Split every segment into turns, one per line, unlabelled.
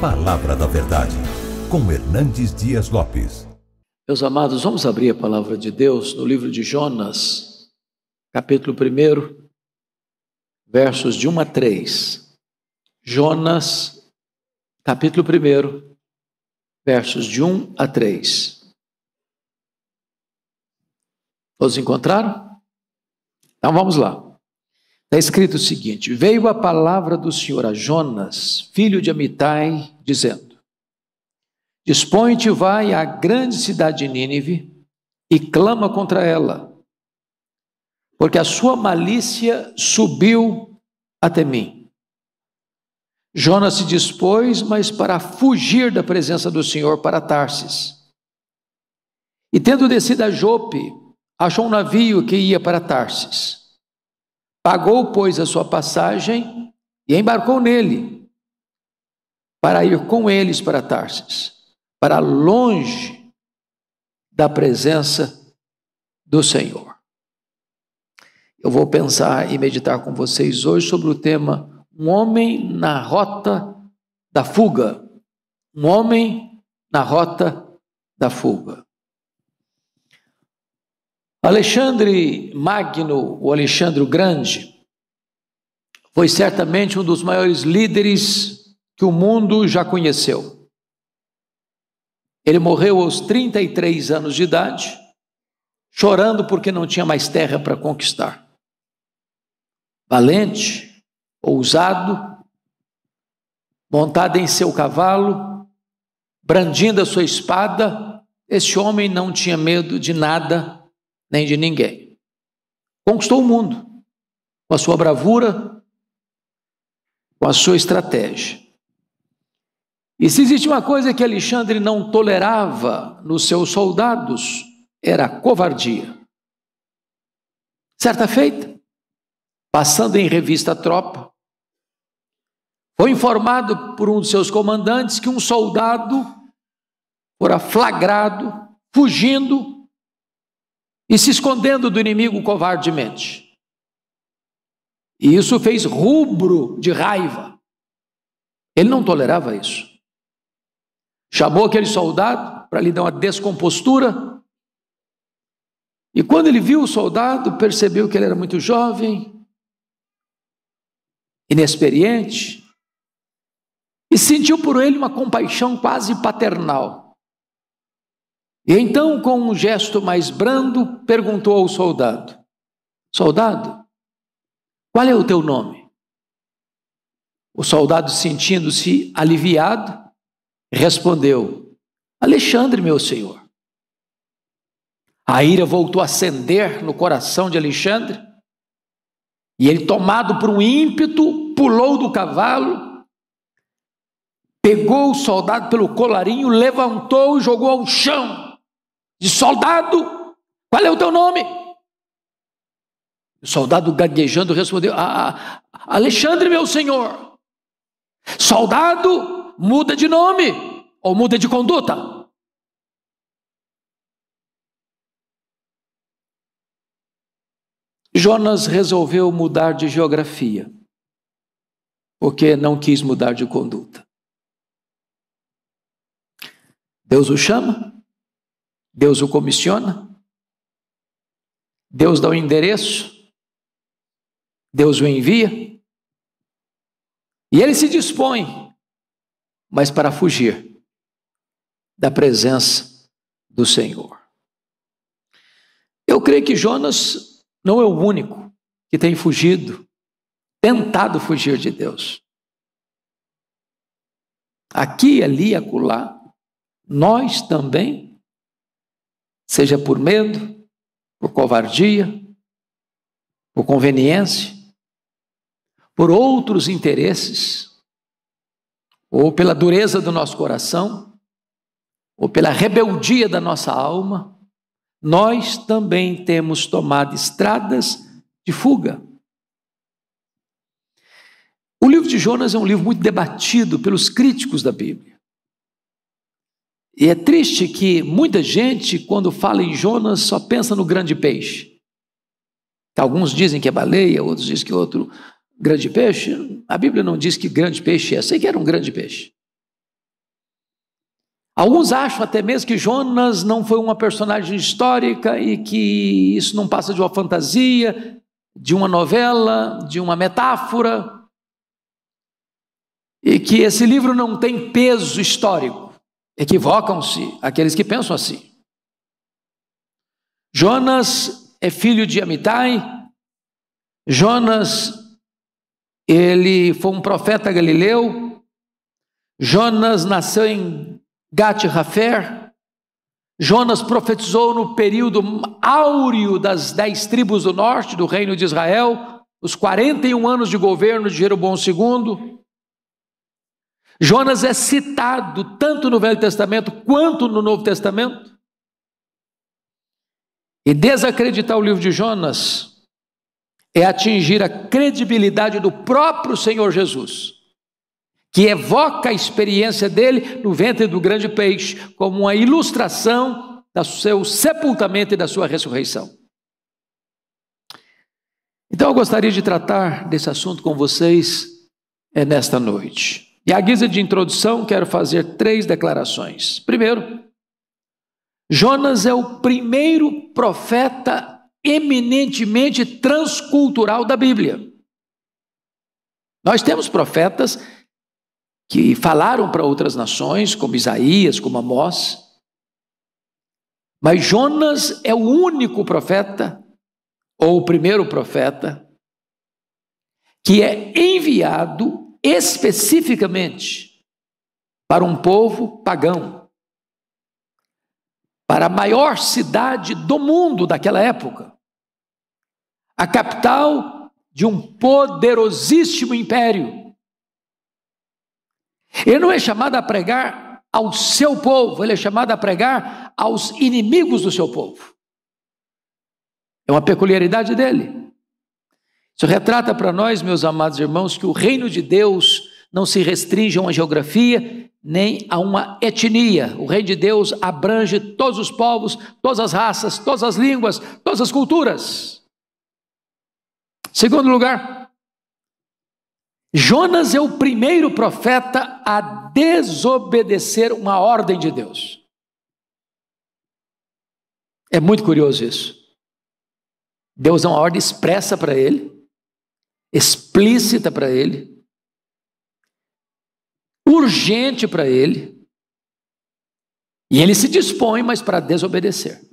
Palavra da Verdade, com Hernandes Dias Lopes. Meus amados, vamos abrir a palavra de Deus no livro de Jonas, capítulo 1, versos de 1 a 3. Jonas, capítulo 1, versos de 1 a 3. Todos encontraram? Então vamos lá. Está escrito o seguinte: Veio a palavra do Senhor a Jonas, filho de Amitai, dizendo: Dispõe-te, vai à grande cidade de Nínive e clama contra ela, porque a sua malícia subiu até mim. Jonas se dispôs, mas para fugir da presença do Senhor para Tarsis. E tendo descido a Jope, achou um navio que ia para Tarsis. Pagou, pois, a sua passagem e embarcou nele para ir com eles para Tarsis, para longe da presença do Senhor. Eu vou pensar e meditar com vocês hoje sobre o tema Um homem na rota da fuga. Um homem na rota da fuga. Alexandre Magno, o Alexandre Grande, foi certamente um dos maiores líderes que o mundo já conheceu. Ele morreu aos 33 anos de idade, chorando porque não tinha mais terra para conquistar. Valente, ousado, montado em seu cavalo, brandindo a sua espada, este homem não tinha medo de nada nem de ninguém. Conquistou o mundo com a sua bravura, com a sua estratégia. E se existe uma coisa que Alexandre não tolerava nos seus soldados, era a covardia. Certa feita, passando em revista a tropa, foi informado por um de seus comandantes que um soldado fora flagrado fugindo e se escondendo do inimigo covardemente. E isso fez rubro de raiva. Ele não tolerava isso. Chamou aquele soldado para lhe dar uma descompostura. E quando ele viu o soldado, percebeu que ele era muito jovem, inexperiente, e sentiu por ele uma compaixão quase paternal. E então, com um gesto mais brando, perguntou ao soldado: Soldado, qual é o teu nome? O soldado, sentindo-se aliviado, respondeu: Alexandre, meu senhor. A ira voltou a acender no coração de Alexandre, e ele, tomado por um ímpeto, pulou do cavalo, pegou o soldado pelo colarinho, levantou e jogou ao chão de soldado, qual é o teu nome? O soldado gaguejando respondeu: ah, Alexandre, meu senhor. Soldado muda de nome ou muda de conduta. Jonas resolveu mudar de geografia, porque não quis mudar de conduta. Deus o chama, Deus o comissiona? Deus dá o um endereço? Deus o envia? E ele se dispõe, mas para fugir da presença do Senhor. Eu creio que Jonas não é o único que tem fugido, tentado fugir de Deus. Aqui, ali, acolá, nós também seja por medo, por covardia, por conveniência, por outros interesses, ou pela dureza do nosso coração, ou pela rebeldia da nossa alma, nós também temos tomado estradas de fuga. O livro de Jonas é um livro muito debatido pelos críticos da Bíblia. E é triste que muita gente, quando fala em Jonas, só pensa no grande peixe. Tá, alguns dizem que é baleia, outros dizem que é outro grande peixe. A Bíblia não diz que grande peixe é, sei que era um grande peixe. Alguns acham até mesmo que Jonas não foi uma personagem histórica e que isso não passa de uma fantasia, de uma novela, de uma metáfora, e que esse livro não tem peso histórico. Equivocam-se aqueles que pensam assim. Jonas é filho de Amitai. Jonas, ele foi um profeta galileu. Jonas nasceu em Gat-Rafer. Jonas profetizou no período áureo das dez tribos do norte do reino de Israel, os 41 anos de governo de Jeroboão II. Jonas é citado tanto no Velho Testamento quanto no Novo Testamento. E desacreditar o livro de Jonas é atingir a credibilidade do próprio Senhor Jesus, que evoca a experiência dele no ventre do grande peixe como uma ilustração do seu sepultamento e da sua ressurreição. Então eu gostaria de tratar desse assunto com vocês é, nesta noite. E à guisa de introdução, quero fazer três declarações. Primeiro, Jonas é o primeiro profeta eminentemente transcultural da Bíblia. Nós temos profetas que falaram para outras nações, como Isaías, como Amós, mas Jonas é o único profeta, ou o primeiro profeta, que é enviado especificamente para um povo pagão, para a maior cidade do mundo daquela época, a capital de um poderosíssimo império. Ele não é chamado a pregar ao seu povo, ele é chamado a pregar aos inimigos do seu povo. É uma peculiaridade dele. Isso retrata para nós, meus amados irmãos, que o reino de Deus não se restringe a uma geografia nem a uma etnia. O reino de Deus abrange todos os povos, todas as raças, todas as línguas, todas as culturas. Segundo lugar, Jonas é o primeiro profeta a desobedecer uma ordem de Deus. É muito curioso isso. Deus dá uma ordem expressa para ele explícita para ele, urgente para ele, e ele se dispõe, mas para desobedecer.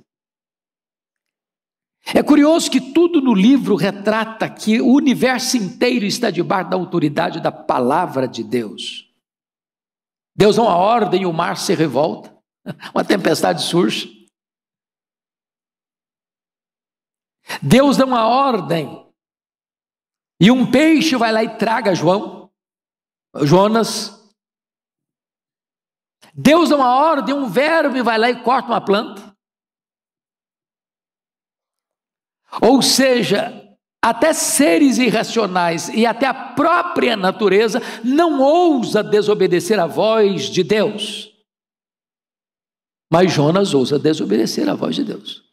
É curioso que tudo no livro retrata que o universo inteiro está debaixo da autoridade da palavra de Deus. Deus dá é uma ordem e o mar se revolta, uma tempestade surge. Deus dá é uma ordem e um peixe vai lá e traga João, Jonas. Deus dá uma ordem, um verme vai lá e corta uma planta. Ou seja, até seres irracionais e até a própria natureza não ousa desobedecer à voz de Deus. Mas Jonas ousa desobedecer à voz de Deus.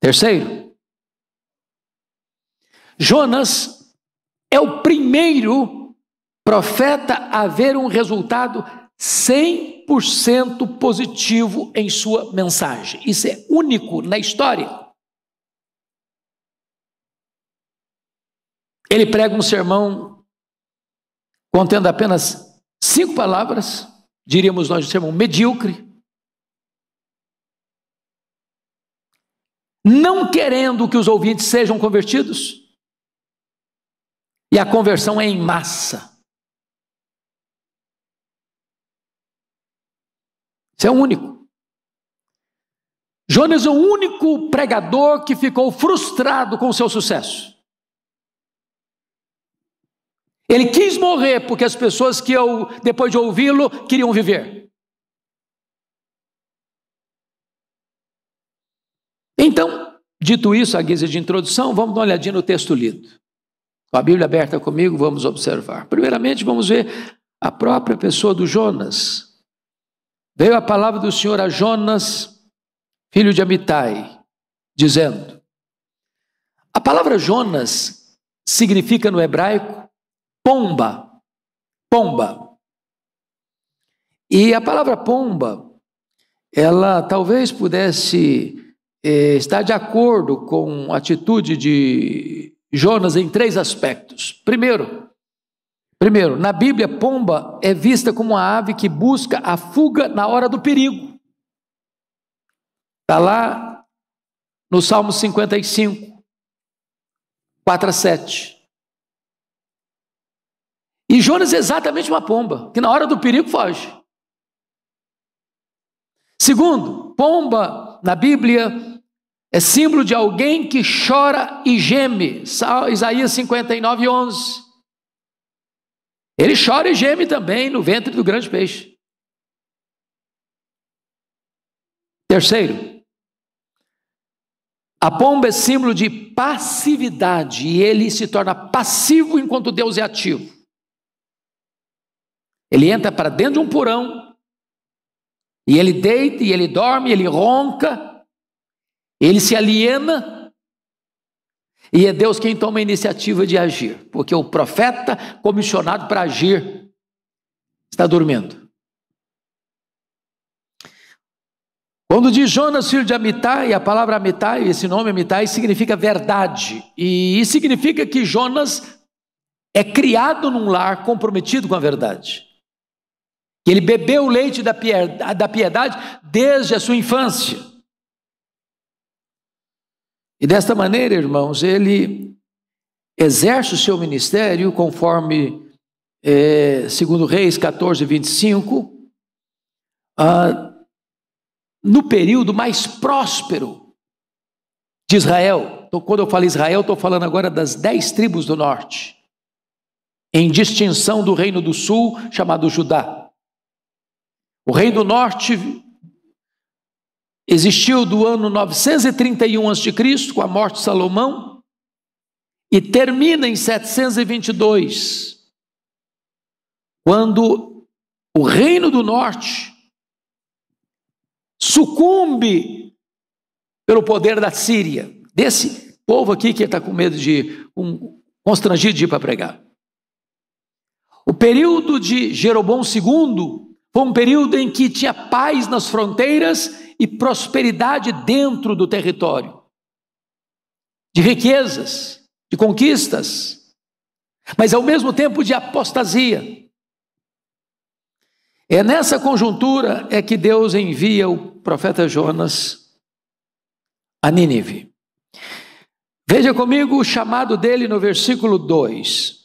Terceiro, Jonas é o primeiro profeta a ver um resultado 100% positivo em sua mensagem. Isso é único na história. Ele prega um sermão contendo apenas cinco palavras, diríamos nós, um sermão medíocre. Não querendo que os ouvintes sejam convertidos, e a conversão é em massa. Isso é o único. Jonas é o único pregador que ficou frustrado com o seu sucesso. Ele quis morrer porque as pessoas que eu, depois de ouvi-lo, queriam viver. Então, dito isso, a guisa de introdução, vamos dar uma olhadinha no texto lido. Com a Bíblia aberta comigo, vamos observar. Primeiramente, vamos ver a própria pessoa do Jonas. Veio a palavra do Senhor a Jonas, filho de Amitai, dizendo: A palavra Jonas significa no hebraico pomba, pomba. E a palavra pomba, ela talvez pudesse eh, estar de acordo com a atitude de Jonas em três aspectos. Primeiro, primeiro, na Bíblia pomba é vista como uma ave que busca a fuga na hora do perigo. Está lá no Salmo 55, 4 a 7. E Jonas é exatamente uma pomba, que na hora do perigo foge. Segundo, pomba na Bíblia é símbolo de alguém que chora e geme. Isaías 59, 11. Ele chora e geme também no ventre do grande peixe. Terceiro, a pomba é símbolo de passividade e ele se torna passivo enquanto Deus é ativo. Ele entra para dentro de um porão e ele deita e ele dorme, e ele ronca ele se aliena e é Deus quem toma a iniciativa de agir, porque o profeta comissionado para agir está dormindo. Quando diz Jonas, filho de Amitai, a palavra Amitai, esse nome Amitai, significa verdade. E significa que Jonas é criado num lar comprometido com a verdade. Ele bebeu o leite da piedade desde a sua infância. E desta maneira, irmãos, ele exerce o seu ministério conforme é, segundo Reis 14, 25, ah, no período mais próspero de Israel. Então, quando eu falo Israel, estou falando agora das dez tribos do norte, em distinção do reino do sul, chamado Judá. O reino do norte existiu do ano 931 a.C., com a morte de Salomão, e termina em 722, quando o Reino do Norte sucumbe pelo poder da Síria, desse povo aqui que está com medo de, um, constrangido de ir para pregar. O período de Jeroboão II foi um período em que tinha paz nas fronteiras e prosperidade dentro do território, de riquezas, de conquistas, mas ao mesmo tempo de apostasia. É nessa conjuntura é que Deus envia o profeta Jonas a Nínive. Veja comigo o chamado dele no versículo 2.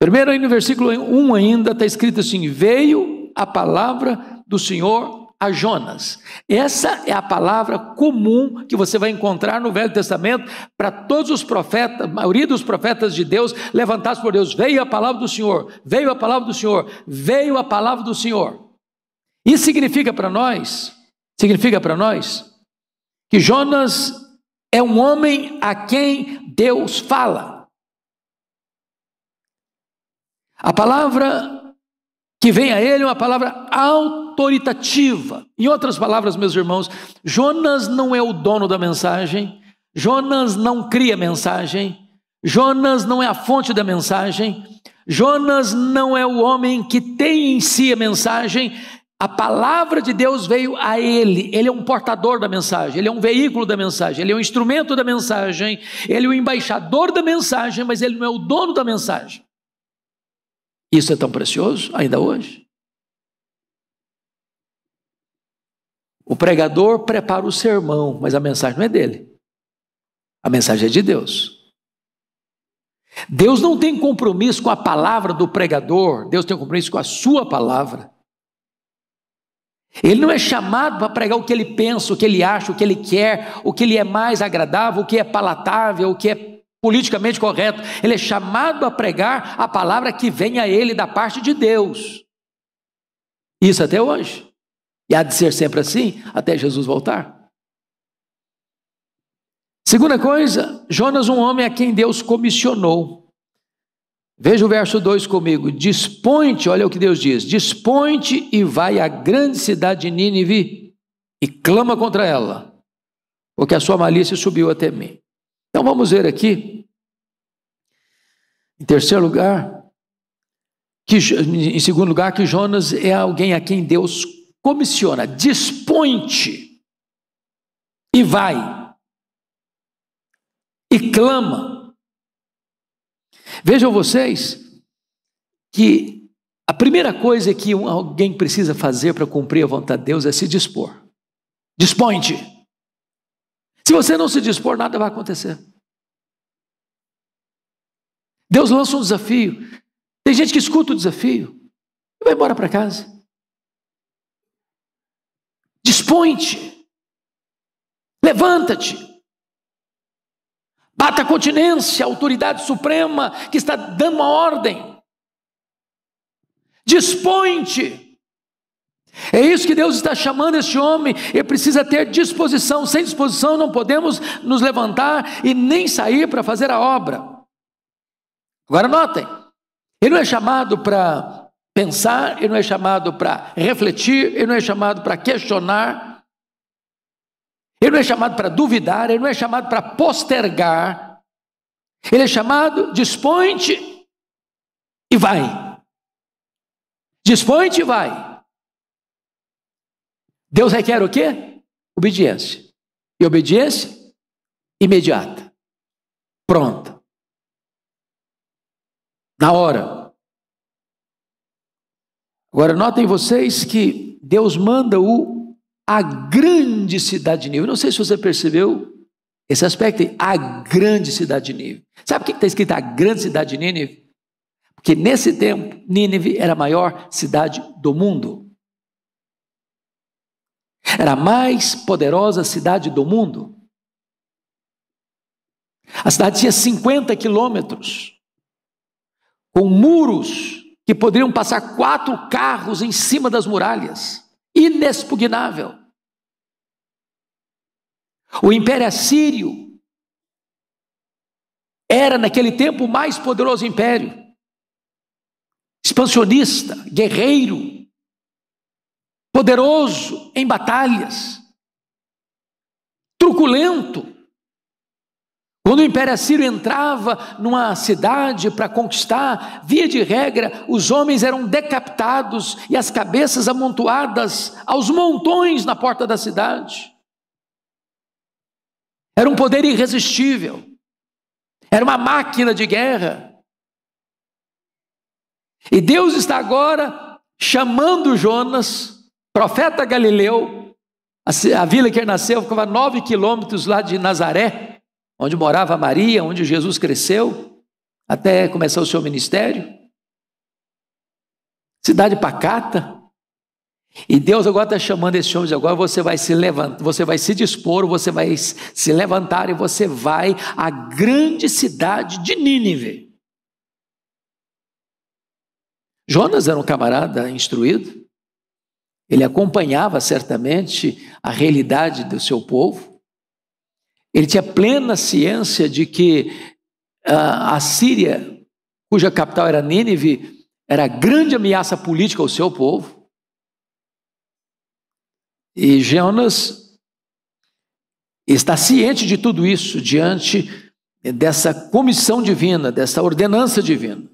Primeiro, aí no versículo 1 ainda está escrito assim: Veio a palavra do Senhor a Jonas. Essa é a palavra comum que você vai encontrar no Velho Testamento para todos os profetas, a maioria dos profetas de Deus levantados por Deus. Veio a palavra do Senhor, veio a palavra do Senhor, veio a palavra do Senhor. Isso significa para nós, significa para nós que Jonas é um homem a quem Deus fala. A palavra que vem a ele é uma palavra alta autoritativa. Em outras palavras, meus irmãos, Jonas não é o dono da mensagem, Jonas não cria mensagem, Jonas não é a fonte da mensagem, Jonas não é o homem que tem em si a mensagem, a palavra de Deus veio a ele, ele é um portador da mensagem, ele é um veículo da mensagem, ele é um instrumento da mensagem, ele é o um embaixador da mensagem, mas ele não é o dono da mensagem. Isso é tão precioso ainda hoje. O pregador prepara o sermão, mas a mensagem não é dele. A mensagem é de Deus. Deus não tem compromisso com a palavra do pregador, Deus tem compromisso com a sua palavra. Ele não é chamado para pregar o que ele pensa, o que ele acha, o que ele quer, o que lhe é mais agradável, o que é palatável, o que é politicamente correto. Ele é chamado a pregar a palavra que vem a ele da parte de Deus. Isso até hoje há de ser sempre assim até Jesus voltar. Segunda coisa, Jonas, um homem a quem Deus comissionou. Veja o verso 2 comigo. Dispõe-te, olha o que Deus diz: dispõe-te e vai à grande cidade de Nínive e clama contra ela, porque a sua malícia subiu até mim. Então vamos ver aqui, em terceiro lugar, que, em segundo lugar, que Jonas é alguém a quem Deus comissiona, dispõe-te e vai, e clama. Vejam vocês que a primeira coisa que alguém precisa fazer para cumprir a vontade de Deus é se dispor. Dispõe-te. Se você não se dispor, nada vai acontecer. Deus lança um desafio. Tem gente que escuta o desafio e vai embora para casa. Dispõe-te. Levanta-te. Bata continência a autoridade suprema que está dando uma ordem. Dispõe-te. É isso que Deus está chamando este homem, ele precisa ter disposição. Sem disposição não podemos nos levantar e nem sair para fazer a obra. Agora notem, ele não é chamado para pensar, ele não é chamado para refletir, ele não é chamado para questionar, ele não é chamado para duvidar, ele não é chamado para postergar. Ele é chamado, dispõe-te e vai. Dispõe-te e vai. Deus requer o quê? Obediência. E obediência imediata. Pronta. Na hora. Agora, notem vocês que Deus manda o a grande cidade de Nínive. Não sei se você percebeu esse aspecto, a grande cidade de Nínive. Sabe por que está escrito a grande cidade de Nínive? Porque nesse tempo, Nínive era a maior cidade do mundo. Era a mais poderosa cidade do mundo. A cidade tinha 50 quilômetros, com muros que poderiam passar quatro carros em cima das muralhas inexpugnável. O Império Assírio era, naquele tempo, o mais poderoso império. Expansionista, guerreiro, poderoso em batalhas, truculento. Quando o Império Assírio entrava numa cidade para conquistar, via de regra, os homens eram decapitados e as cabeças amontoadas aos montões na porta da cidade. Era um poder irresistível, era uma máquina de guerra. E Deus está agora chamando Jonas, profeta galileu, a vila que ele nasceu ficava a nove quilômetros lá de Nazaré onde morava Maria, onde Jesus cresceu, até começar o seu ministério. Cidade pacata. E Deus agora está chamando esses homens agora, você vai se levantar, você vai se dispor, você vai se levantar e você vai à grande cidade de Nínive. Jonas era um camarada instruído, ele acompanhava certamente a realidade do seu povo, ele tinha plena ciência de que ah, a Síria, cuja capital era Nínive, era grande ameaça política ao seu povo. E Jonas está ciente de tudo isso diante dessa comissão divina, dessa ordenança divina.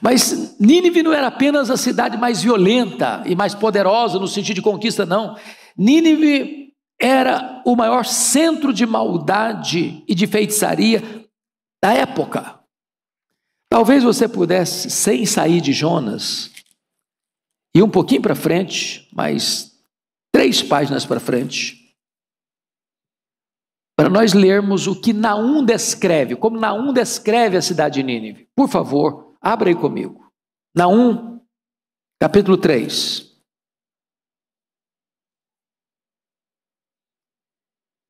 Mas Nínive não era apenas a cidade mais violenta e mais poderosa no sentido de conquista, não. Nínive era o maior centro de maldade e de feitiçaria da época. Talvez você pudesse, sem sair de Jonas, e um pouquinho para frente, mas três páginas para frente, para nós lermos o que Naum descreve, como Naum descreve a cidade de Nínive. Por favor, abra aí comigo. Naum, capítulo 3.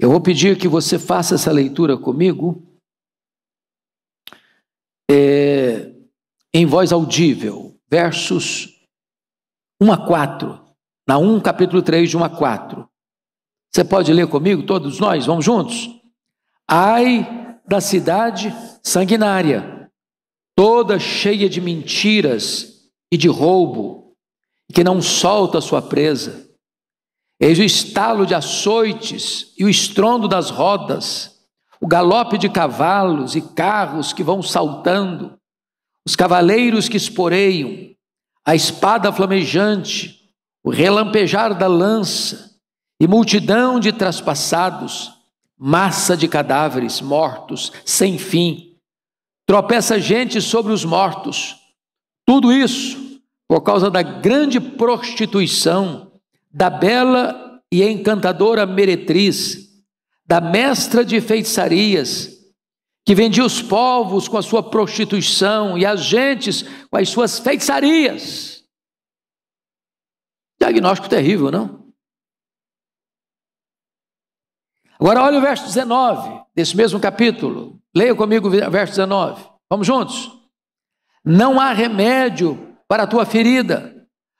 Eu vou pedir que você faça essa leitura comigo é, em voz audível, versos 1 a 4, na 1, capítulo 3, de 1 a 4. Você pode ler comigo, todos nós? Vamos juntos? Ai da cidade sanguinária, toda cheia de mentiras e de roubo, que não solta a sua presa Eis o estalo de açoites e o estrondo das rodas, o galope de cavalos e carros que vão saltando, os cavaleiros que esporeiam, a espada flamejante, o relampejar da lança e multidão de traspassados, massa de cadáveres mortos sem fim. Tropeça gente sobre os mortos. Tudo isso por causa da grande prostituição da bela e encantadora meretriz, da mestra de feitiçarias, que vendia os povos com a sua prostituição e as gentes com as suas feitiçarias. Diagnóstico terrível, não? Agora olha o verso 19 desse mesmo capítulo. Leia comigo o verso 19. Vamos juntos. Não há remédio para a tua ferida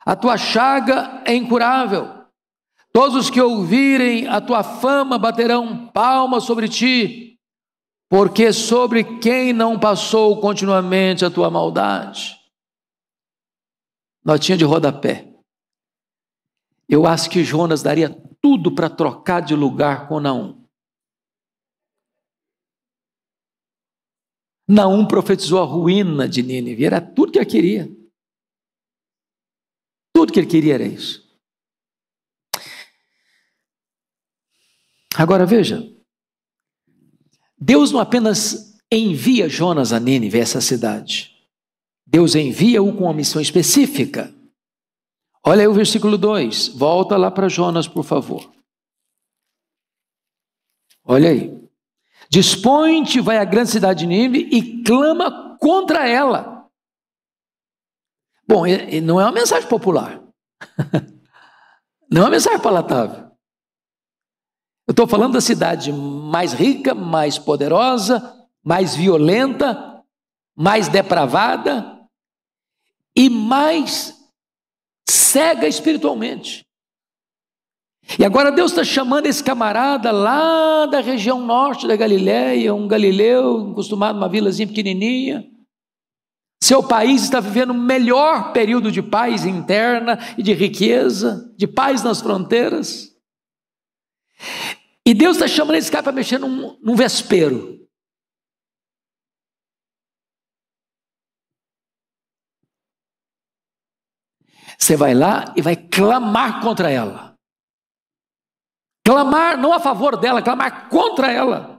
a tua chaga é incurável. Todos os que ouvirem a tua fama baterão palmas sobre ti, porque sobre quem não passou continuamente a tua maldade. Notinha de rodapé. Eu acho que Jonas daria tudo para trocar de lugar com Naum. Naum profetizou a ruína de Nínive, era tudo que ele queria. Tudo que ele queria era isso. Agora veja, Deus não apenas envia Jonas a Nínive, essa cidade. Deus envia-o com uma missão específica. Olha aí o versículo 2. Volta lá para Jonas, por favor. Olha aí. Dispõe-te, vai à grande cidade de Nínive e clama contra ela Bom, não é uma mensagem popular. Não é uma mensagem palatável. Eu estou falando da cidade mais rica, mais poderosa, mais violenta, mais depravada e mais cega espiritualmente. E agora Deus está chamando esse camarada lá da região norte da Galiléia, um galileu, acostumado a uma vilazinha pequenininha, seu país está vivendo o melhor período de paz interna e de riqueza, de paz nas fronteiras. E Deus está chamando esse cara para mexer num, num vespeiro. Você vai lá e vai clamar contra ela. Clamar não a favor dela, clamar contra ela.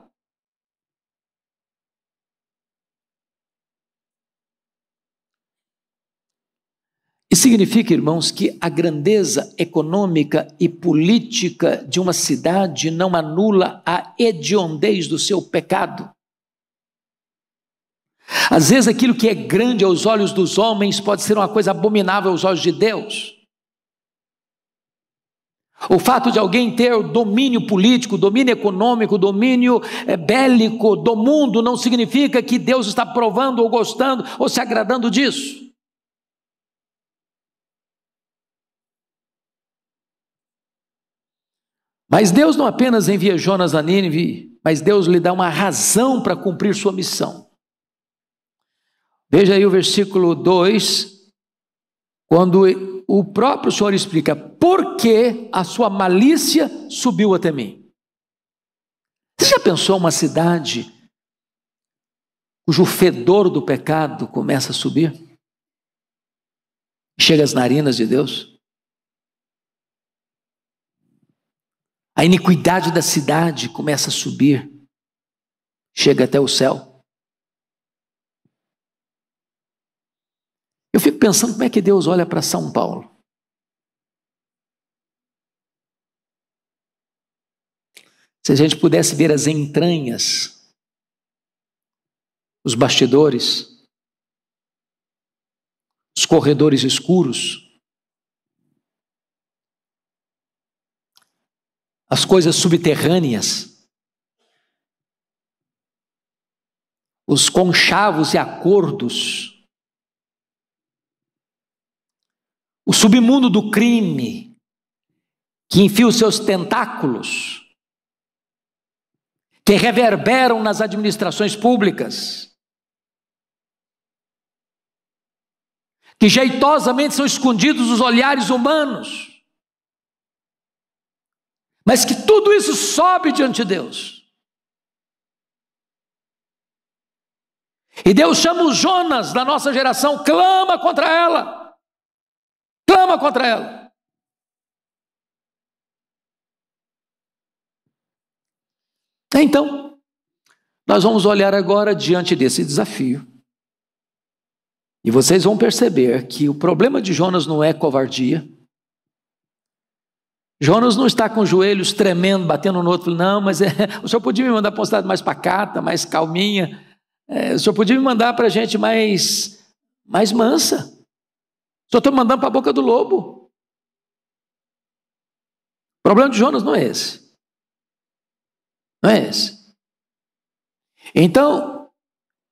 E significa, irmãos, que a grandeza econômica e política de uma cidade não anula a hediondez do seu pecado. Às vezes, aquilo que é grande aos olhos dos homens pode ser uma coisa abominável aos olhos de Deus. O fato de alguém ter domínio político, domínio econômico, domínio é, bélico do mundo não significa que Deus está provando ou gostando ou se agradando disso. Mas Deus não apenas envia Jonas a Nínive, mas Deus lhe dá uma razão para cumprir sua missão. Veja aí o versículo 2, quando o próprio Senhor explica por que a sua malícia subiu até mim. Você já pensou uma cidade cujo fedor do pecado começa a subir? Chega às narinas de Deus? A iniquidade da cidade começa a subir, chega até o céu. Eu fico pensando como é que Deus olha para São Paulo. Se a gente pudesse ver as entranhas, os bastidores, os corredores escuros, as coisas subterrâneas, os conchavos e acordos, o submundo do crime, que enfia os seus tentáculos, que reverberam nas administrações públicas, que jeitosamente são escondidos os olhares humanos mas que tudo isso sobe diante de Deus. E Deus chama o Jonas da nossa geração, clama contra ela. Clama contra ela. Então, nós vamos olhar agora diante desse desafio. E vocês vão perceber que o problema de Jonas não é covardia, Jonas não está com os joelhos tremendo, batendo no outro, não, mas é, o senhor podia me mandar para uma cidade mais pacata, mais calminha, é, o senhor podia me mandar para gente mais, mais mansa, o senhor está me mandando para a boca do lobo. O problema de Jonas não é esse, não é esse. Então,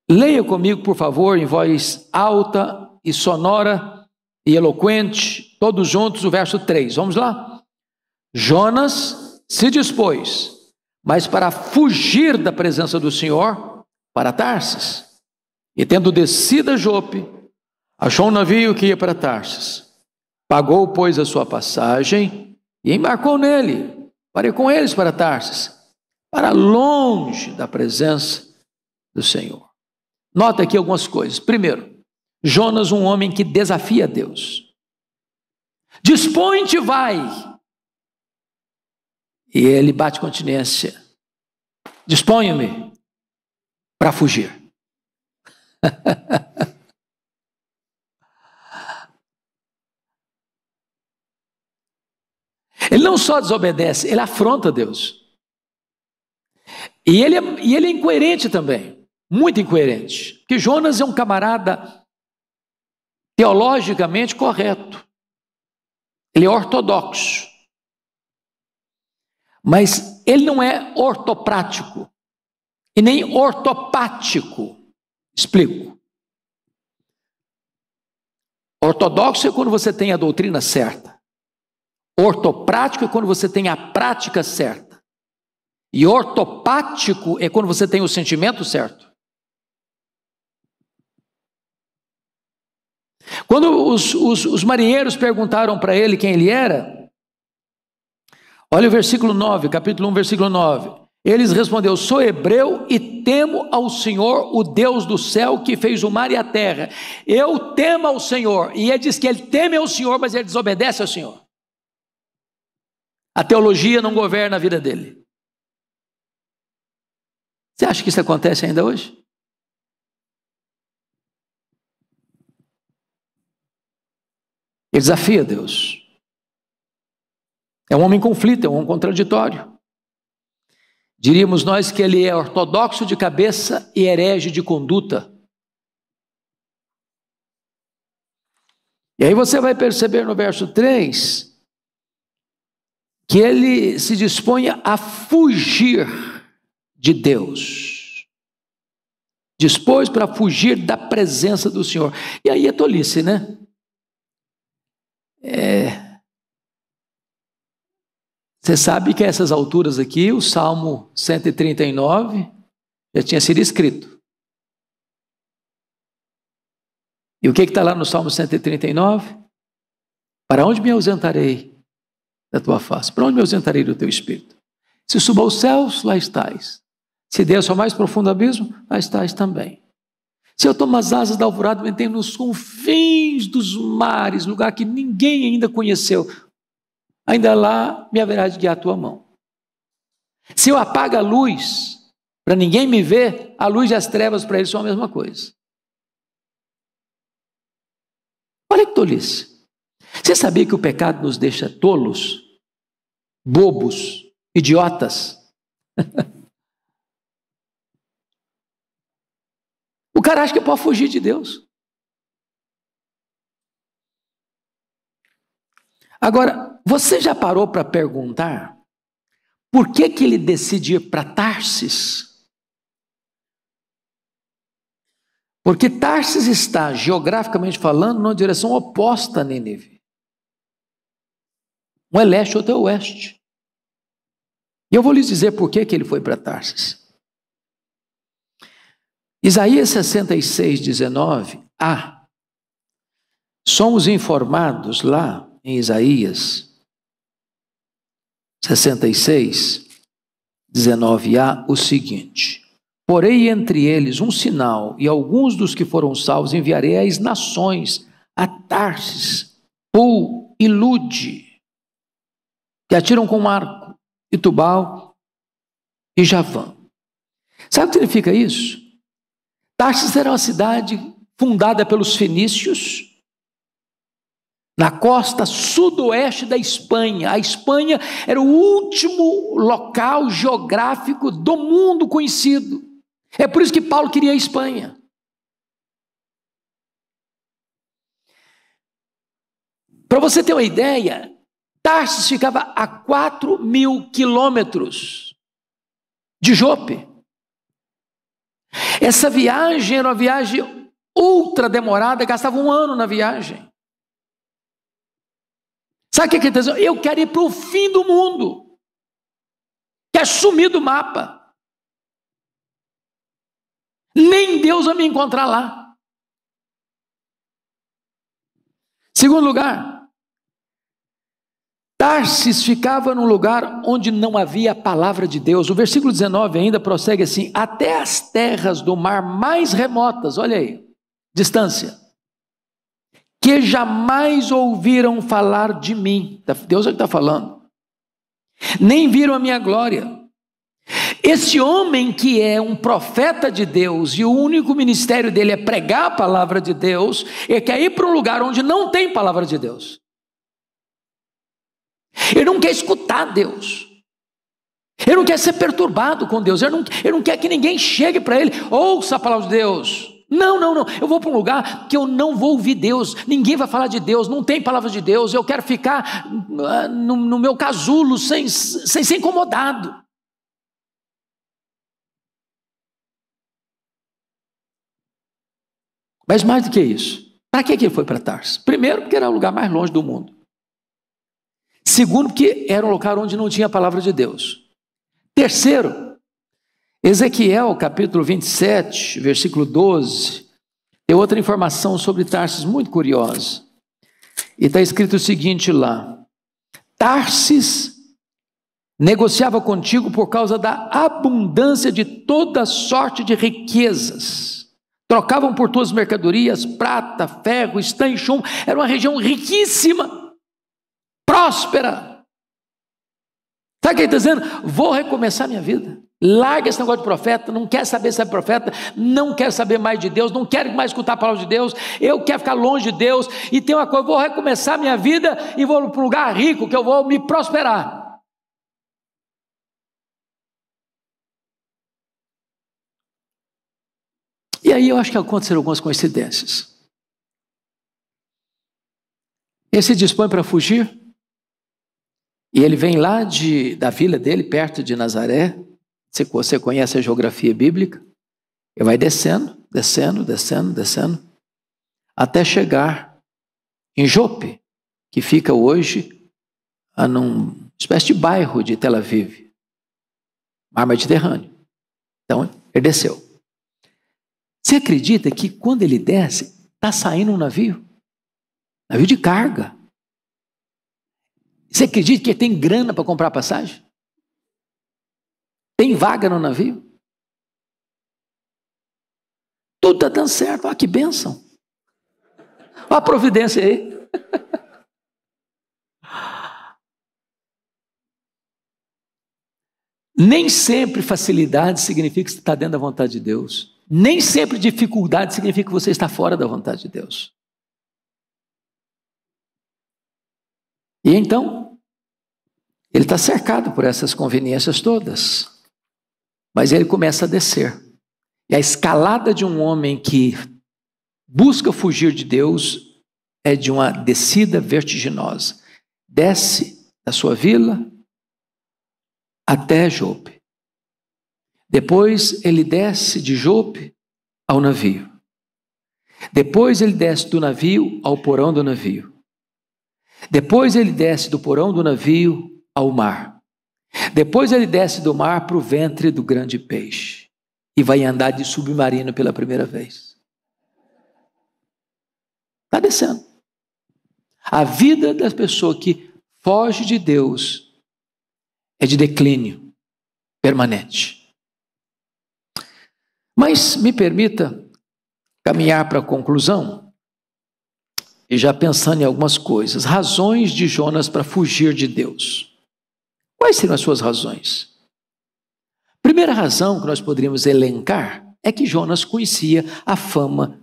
leia comigo, por favor, em voz alta e sonora e eloquente, todos juntos, o verso 3, vamos lá? Jonas se dispôs, mas para fugir da presença do Senhor, para Tarsis. E tendo descido a Jope, achou um navio que ia para Tarsis. Pagou, pois, a sua passagem e embarcou nele. para ir com eles para Tarsis, para longe da presença do Senhor. Nota aqui algumas coisas. Primeiro, Jonas, um homem que desafia Deus. Dispõe-te, vai e ele bate continência. Disponho-me para fugir. ele não só desobedece, ele afronta Deus. E ele, é, e ele é incoerente também, muito incoerente. Que Jonas é um camarada teologicamente correto, ele é ortodoxo. Mas ele não é ortoprático e nem ortopático. Explico. Ortodoxo é quando você tem a doutrina certa. Ortoprático é quando você tem a prática certa. E ortopático é quando você tem o sentimento certo. Quando os, os, os marinheiros perguntaram para ele quem ele era, Olha o versículo 9, capítulo 1, versículo 9. Eles respondeu: Sou hebreu e temo ao Senhor, o Deus do céu que fez o mar e a terra. Eu temo ao Senhor. E ele diz que ele teme ao Senhor, mas ele desobedece ao Senhor. A teologia não governa a vida dele. Você acha que isso acontece ainda hoje? Ele desafia Deus. É um homem conflito, é um homem contraditório. Diríamos nós que ele é ortodoxo de cabeça e herege de conduta. E aí você vai perceber no verso 3 que ele se dispõe a fugir de Deus. Dispôs para fugir da presença do Senhor. E aí é tolice, né? É, você sabe que a essas alturas aqui, o Salmo 139 já tinha sido escrito. E o que está lá no Salmo 139? Para onde me ausentarei da tua face? Para onde me ausentarei do teu espírito? Se suba aos céus, lá estás. Se desço ao mais profundo abismo, lá estás também. Se eu tomo as asas da alvorada, me nos confins dos mares, lugar que ninguém ainda conheceu, ainda lá me haverás de guiar a tua mão. Se eu apago a luz, para ninguém me ver, a luz e as trevas para eles são a mesma coisa. Olha que tolice. Você sabia que o pecado nos deixa tolos, bobos, idiotas? o cara acha que pode fugir de Deus. Agora, você já parou para perguntar por que, que ele decide ir para Tarsis? Porque Tarsis está, geograficamente falando, numa direção oposta a Nínive. Um é leste, outro é oeste. E eu vou lhes dizer por que, que ele foi para Tarsis. Isaías 66, 19, a. somos informados lá em Isaías 66, 19a, o seguinte: Porei entre eles um sinal, e alguns dos que foram salvos enviarei às nações, a Tarsis, Pul e Lude, que atiram com arco, e Tubal e Javã. Sabe o que significa isso? Tarsis era uma cidade fundada pelos fenícios, na costa sudoeste da Espanha. A Espanha era o último local geográfico do mundo conhecido. É por isso que Paulo queria a Espanha. Para você ter uma ideia, Tarsis ficava a 4 mil quilômetros de Jope. Essa viagem era uma viagem ultra demorada, gastava um ano na viagem. Sabe o que é ele está Eu quero ir para o fim do mundo. Quer sumir do mapa. Nem Deus vai me encontrar lá. Segundo lugar, Tarsis ficava num lugar onde não havia a palavra de Deus. O versículo 19 ainda prossegue assim: até as terras do mar mais remotas, olha aí, distância que jamais ouviram falar de mim. Tá, Deus é que está falando. Nem viram a minha glória. Esse homem que é um profeta de Deus e o único ministério dele é pregar a palavra de Deus, ele é quer ir para um lugar onde não tem palavra de Deus. Ele não quer escutar Deus. Ele não quer ser perturbado com Deus. Ele não, ele não quer que ninguém chegue para ele. Ouça a palavra de Deus. Não, não, não. Eu vou para um lugar que eu não vou ouvir Deus. Ninguém vai falar de Deus. Não tem palavra de Deus. Eu quero ficar ah, no, no meu casulo sem, sem ser incomodado. Mas mais do que isso, para que ele foi para Tarso? Primeiro, porque era o lugar mais longe do mundo. Segundo, porque era um lugar onde não tinha a palavra de Deus. Terceiro, Ezequiel, capítulo 27, versículo 12, tem outra informação sobre Tarsis muito curiosa. E está escrito o seguinte lá: Tarsis negociava contigo por causa da abundância de toda sorte de riquezas. Trocavam por tuas mercadorias prata, ferro, estanho, Era uma região riquíssima, próspera. Sabe o que ele está dizendo? Vou recomeçar minha vida. Larga esse negócio de profeta, não quer saber se é profeta, não quer saber mais de Deus, não quer mais escutar a palavra de Deus, eu quero ficar longe de Deus, e tem uma coisa, vou recomeçar minha vida e vou para um lugar rico que eu vou me prosperar. E aí eu acho que aconteceram algumas coincidências. Ele se dispõe para fugir, e ele vem lá de, da vila dele, perto de Nazaré, você conhece a geografia bíblica? ele vai descendo, descendo, descendo, descendo, até chegar em Jope, que fica hoje a numa espécie de bairro de Tel Aviv, mar Mediterrâneo. Então, ele desceu. Você acredita que quando ele desce, está saindo um navio? Navio de carga. Você acredita que ele tem grana para comprar passagem? Tem vaga no navio? Tudo está dando certo. Olha que bênção. Olha a providência aí. Nem sempre facilidade significa que você está dentro da vontade de Deus. Nem sempre dificuldade significa que você está fora da vontade de Deus. E então, ele está cercado por essas conveniências todas. Mas ele começa a descer. E a escalada de um homem que busca fugir de Deus é de uma descida vertiginosa. Desce da sua vila até Jope. Depois ele desce de Jope ao navio. Depois ele desce do navio ao porão do navio. Depois ele desce do porão do navio ao mar. Depois ele desce do mar para o ventre do grande peixe e vai andar de submarino pela primeira vez. Está descendo. A vida da pessoa que foge de Deus é de declínio permanente. Mas me permita caminhar para a conclusão e já pensando em algumas coisas. Razões de Jonas para fugir de Deus. Quais seriam as suas razões? Primeira razão que nós poderíamos elencar é que Jonas conhecia a fama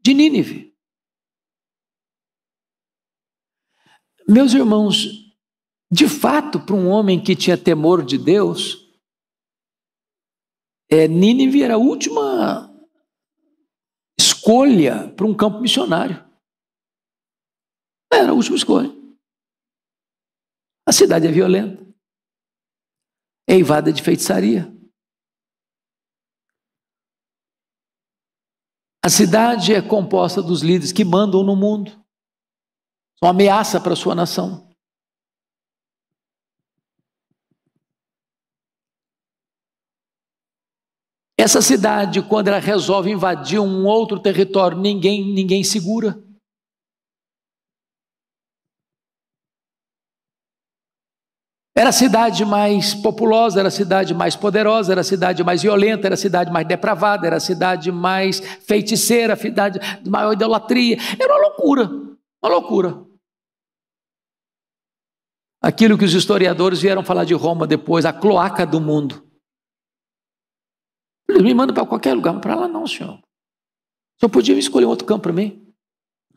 de Nínive. Meus irmãos, de fato, para um homem que tinha temor de Deus, é, Nínive era a última escolha para um campo missionário. Era a última escolha. A cidade é violenta é eivada de feitiçaria. A cidade é composta dos líderes que mandam no mundo, são ameaça para a sua nação. Essa cidade, quando ela resolve invadir um outro território, ninguém, ninguém segura. Era a cidade mais populosa, era a cidade mais poderosa, era a cidade mais violenta, era a cidade mais depravada, era a cidade mais feiticeira, a cidade de maior idolatria. Era uma loucura, uma loucura. Aquilo que os historiadores vieram falar de Roma depois, a cloaca do mundo. Eles me mandam para qualquer lugar, para lá não, senhor. O senhor podia escolher outro campo para mim.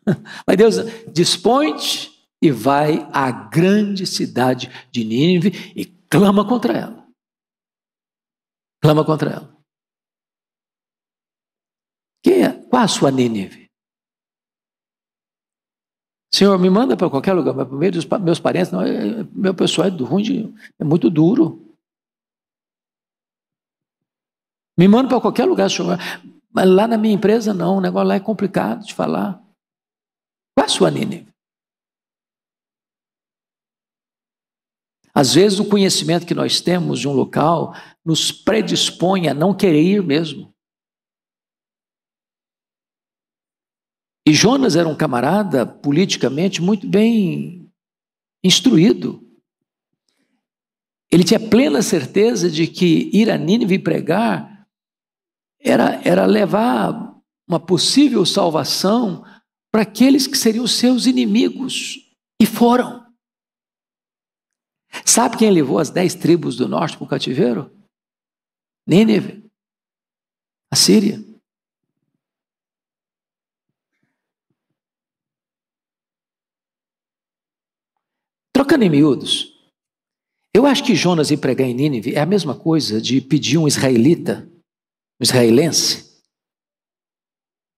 Mas Deus, dispõe e vai à grande cidade de Nínive e clama contra ela. Clama contra ela. Quem é? Qual a sua Nínive? Senhor, me manda para qualquer lugar, mas meio dos meus parentes, não, é, é, meu pessoal é ruim, de, é muito duro. Me manda para qualquer lugar, senhor. Mas lá na minha empresa não, o negócio lá é complicado de falar. Qual a sua Nínive? Às vezes o conhecimento que nós temos de um local nos predispõe a não querer ir mesmo. E Jonas era um camarada politicamente muito bem instruído. Ele tinha plena certeza de que ir a Nínive pregar era, era levar uma possível salvação para aqueles que seriam seus inimigos. E foram. Sabe quem levou as dez tribos do norte para o cativeiro? Nínive, a Síria. Trocando em miúdos, eu acho que Jonas ir pregar em Nínive é a mesma coisa de pedir um israelita, um israelense,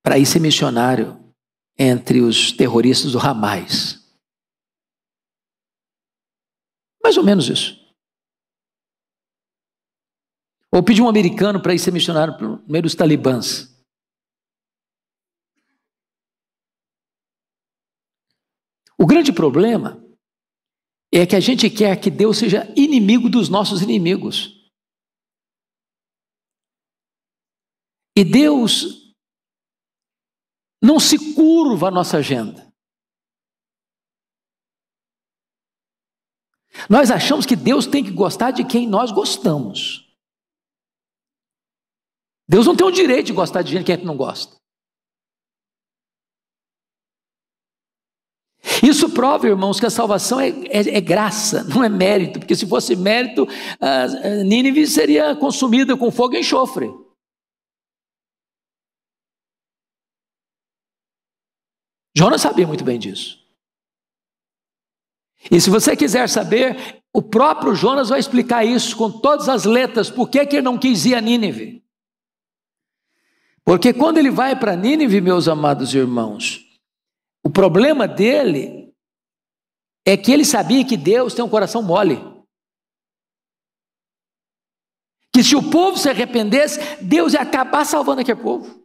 para ir ser missionário entre os terroristas do Hamas. Mais ou menos isso. Ou pedir um americano para ir ser missionário no meio dos talibãs. O grande problema é que a gente quer que Deus seja inimigo dos nossos inimigos. E Deus não se curva à nossa agenda. Nós achamos que Deus tem que gostar de quem nós gostamos. Deus não tem o direito de gostar de gente que a gente não gosta. Isso prova, irmãos, que a salvação é, é, é graça, não é mérito, porque se fosse mérito, Nínive seria consumida com fogo e enxofre. Jonas sabia muito bem disso. E se você quiser saber, o próprio Jonas vai explicar isso com todas as letras, por que, que ele não quis ir a Nínive. Porque quando ele vai para Nínive, meus amados irmãos, o problema dele é que ele sabia que Deus tem um coração mole. Que se o povo se arrependesse, Deus ia acabar salvando aquele povo.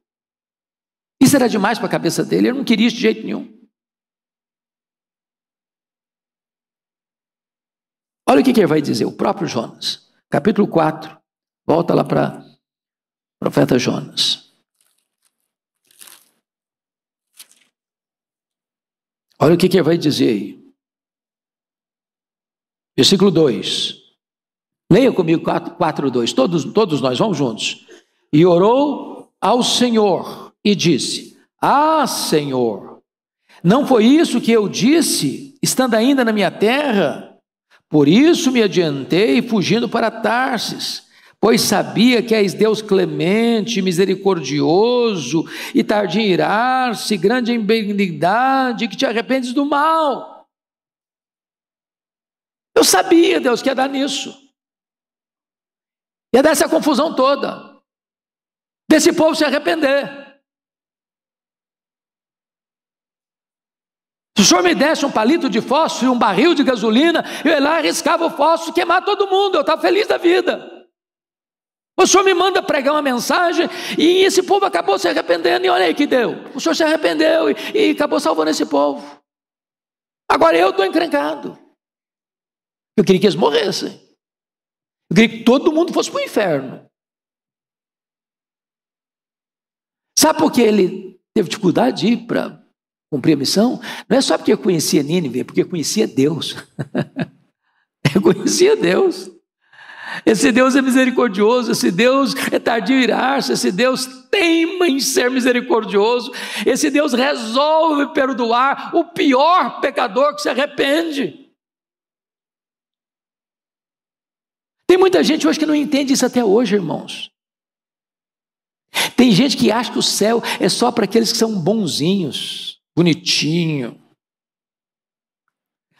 Isso era demais para a cabeça dele, ele não queria isso de jeito nenhum. Olha o que, que ele vai dizer, o próprio Jonas. Capítulo 4, volta lá para o profeta Jonas. Olha o que, que ele vai dizer aí. Versículo 2. Leia comigo 4, 4 2. Todos, todos nós, vamos juntos. E orou ao Senhor e disse: Ah, Senhor, não foi isso que eu disse, estando ainda na minha terra? Por isso me adiantei fugindo para Tarsis, pois sabia que és Deus clemente, misericordioso e tardio em irar-se, grande em benignidade, que te arrependes do mal. Eu sabia, Deus, que ia dar nisso. Ia dar essa confusão toda. Desse povo se arrepender. Se o senhor me desse um palito de fósforo e um barril de gasolina, eu ia lá arriscava o fósforo queimar todo mundo, eu estava feliz da vida. O senhor me manda pregar uma mensagem e esse povo acabou se arrependendo, e olha aí que deu. O senhor se arrependeu e, e acabou salvando esse povo. Agora eu estou encrencado. Eu queria que eles morressem. Eu queria que todo mundo fosse para o inferno. Sabe por que ele teve dificuldade de ir para cumprir a missão, não é só porque eu conhecia Nínive, é porque eu conhecia Deus. eu conhecia Deus. Esse Deus é misericordioso, esse Deus é tardio irar-se, esse Deus teima em ser misericordioso, esse Deus resolve perdoar o pior pecador que se arrepende. Tem muita gente hoje que não entende isso até hoje, irmãos. Tem gente que acha que o céu é só para aqueles que são bonzinhos bonitinho.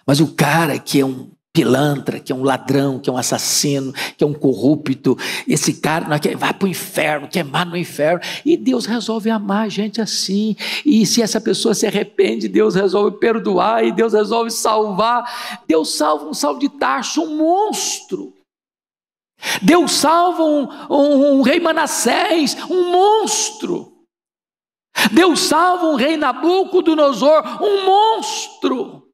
Mas o cara que é um pilantra, que é um ladrão, que é um assassino, que é um corrupto, esse cara é vai para o inferno, queimar no inferno. E Deus resolve amar a gente assim. E se essa pessoa se arrepende, Deus resolve perdoar e Deus resolve salvar. Deus salva um salvo de tacho, um monstro. Deus salva um, um, um rei Manassés, um monstro. Deus salva um rei Nabucodonosor, um monstro,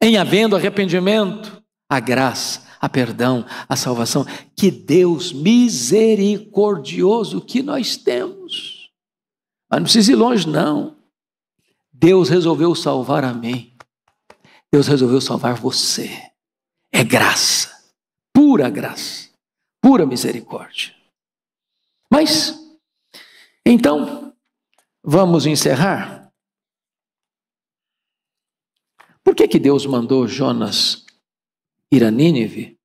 em havendo arrependimento, a graça, a perdão, a salvação. Que Deus misericordioso que nós temos. Mas não precisa ir longe, não. Deus resolveu salvar a mim. Deus resolveu salvar você. É graça, pura graça, pura misericórdia. Mas, então, Vamos encerrar? Por que, que Deus mandou Jonas ir a Nínive?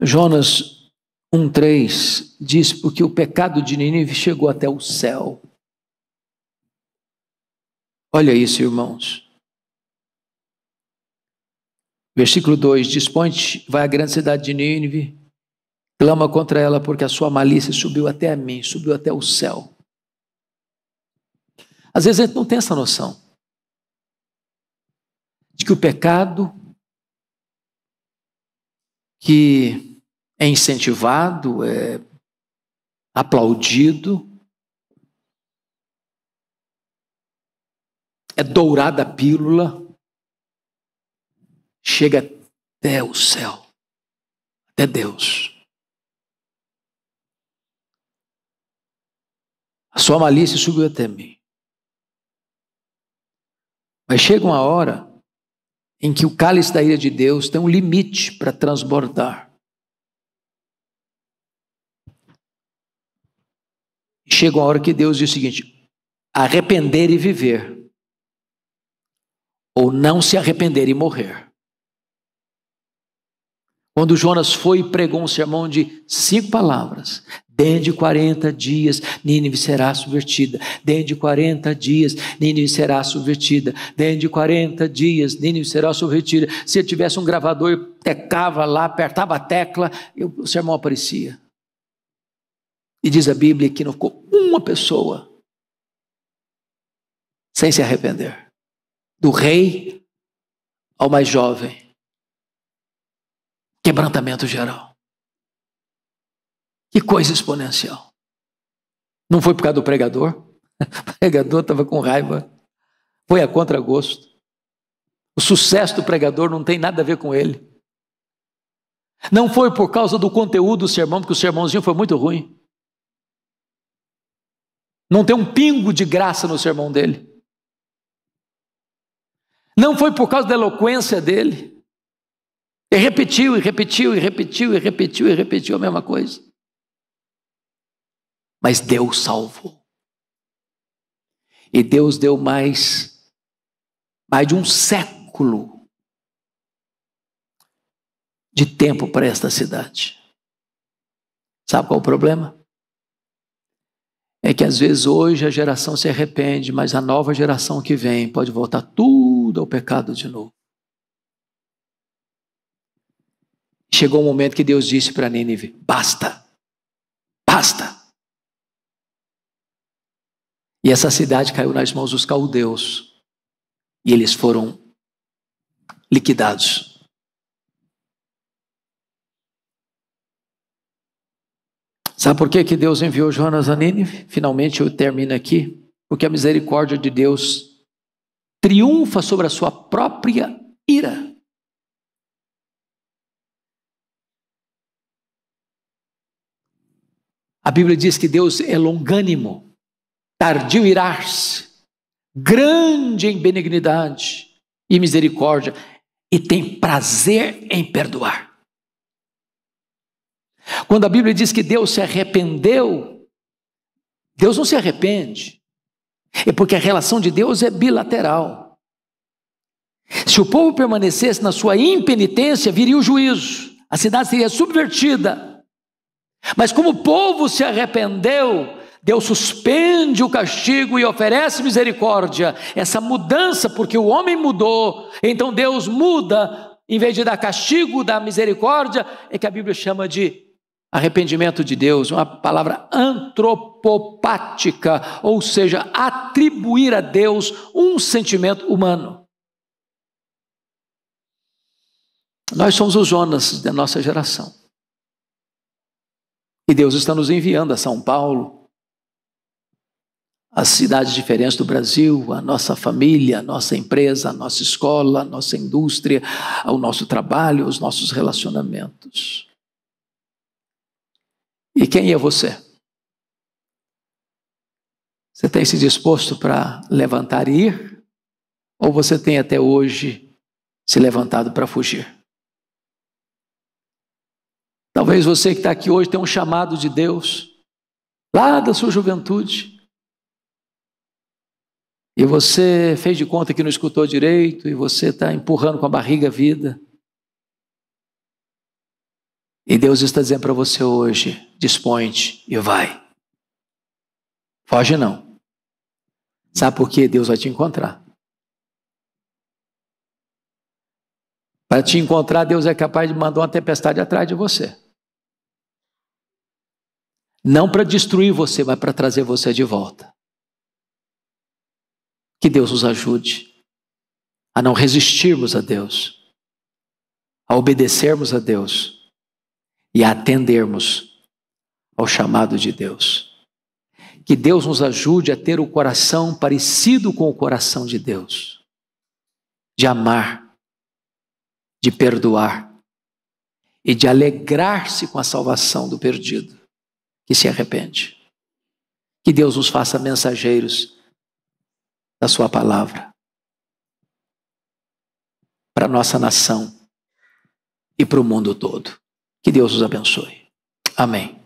Jonas 1,3 diz: Porque o pecado de Nínive chegou até o céu. Olha isso, irmãos. Versículo 2: Dispõe, vai à grande cidade de Nínive Clama contra ela, porque a sua malícia subiu até a mim, subiu até o céu. Às vezes a gente não tem essa noção de que o pecado que é incentivado, é aplaudido, é dourada a pílula, chega até o céu, até Deus. A sua malícia subiu até mim. Mas chega uma hora em que o cálice da ira de Deus tem um limite para transbordar. Chega uma hora que Deus diz o seguinte: arrepender e viver, ou não se arrepender e morrer. Quando Jonas foi e pregou um sermão de cinco palavras, dentro de 40 dias Nínive será subvertida, dentro de 40 dias Nínive será subvertida, dentro de 40 dias Nínive será subvertida. Se eu tivesse um gravador, tecava lá, apertava a tecla, eu, o sermão aparecia. E diz a Bíblia que não ficou uma pessoa sem se arrepender, do rei ao mais jovem Quebrantamento geral. Que coisa exponencial. Não foi por causa do pregador. O pregador estava com raiva. Foi a contragosto. O sucesso do pregador não tem nada a ver com ele. Não foi por causa do conteúdo do sermão, porque o sermãozinho foi muito ruim. Não tem um pingo de graça no sermão dele. Não foi por causa da eloquência dele. E repetiu, e repetiu, e repetiu, e repetiu, e repetiu a mesma coisa. Mas Deus salvou. E Deus deu mais, mais de um século de tempo para esta cidade. Sabe qual é o problema? É que às vezes hoje a geração se arrepende, mas a nova geração que vem pode voltar tudo ao pecado de novo. Chegou o um momento que Deus disse para Nínive: basta, basta. E essa cidade caiu nas mãos dos caldeus. E eles foram liquidados. Sabe por que, que Deus enviou Jonas a Nínive? Finalmente eu termino aqui. Porque a misericórdia de Deus triunfa sobre a sua própria ira. A Bíblia diz que Deus é longânimo, tardio irar-se, grande em benignidade e misericórdia, e tem prazer em perdoar. Quando a Bíblia diz que Deus se arrependeu, Deus não se arrepende, é porque a relação de Deus é bilateral. Se o povo permanecesse na sua impenitência, viria o juízo, a cidade seria subvertida, mas como o povo se arrependeu, Deus suspende o castigo e oferece misericórdia. Essa mudança, porque o homem mudou, então Deus muda, em vez de dar castigo, dá misericórdia, é que a Bíblia chama de arrependimento de Deus, uma palavra antropopática, ou seja, atribuir a Deus um sentimento humano. Nós somos os Jonas da nossa geração. E Deus está nos enviando a São Paulo, as cidades diferentes do Brasil, a nossa família, a nossa empresa, a nossa escola, a nossa indústria, o nosso trabalho, os nossos relacionamentos. E quem é você? Você tem se disposto para levantar e ir? Ou você tem até hoje se levantado para fugir? Talvez você que está aqui hoje tenha um chamado de Deus, lá da sua juventude. E você fez de conta que não escutou direito, e você está empurrando com a barriga a vida. E Deus está dizendo para você hoje: dispõe-te e vai. Foge não. Sabe por quê? Deus vai te encontrar. Para te encontrar, Deus é capaz de mandar uma tempestade atrás de você. Não para destruir você, mas para trazer você de volta. Que Deus nos ajude a não resistirmos a Deus, a obedecermos a Deus e a atendermos ao chamado de Deus. Que Deus nos ajude a ter o coração parecido com o coração de Deus, de amar, de perdoar e de alegrar-se com a salvação do perdido que se arrepende. Que Deus nos faça mensageiros da Sua palavra para a nossa nação e para o mundo todo. Que Deus os abençoe. Amém.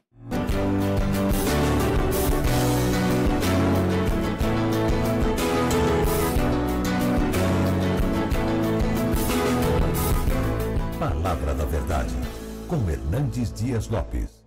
Palavra da Verdade, com Hernandes Dias Lopes.